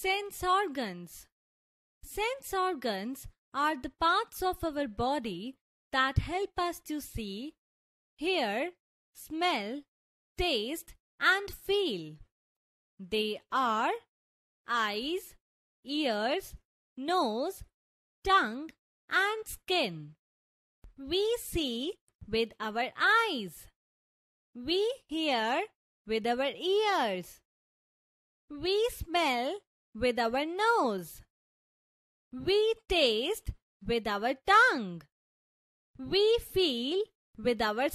Sense organs. Sense organs are the parts of our body that help us to see, hear, smell, taste, and feel. They are eyes, ears, nose, tongue, and skin. We see with our eyes. We hear with our ears. We smell with our nose. We taste with our tongue. We feel with our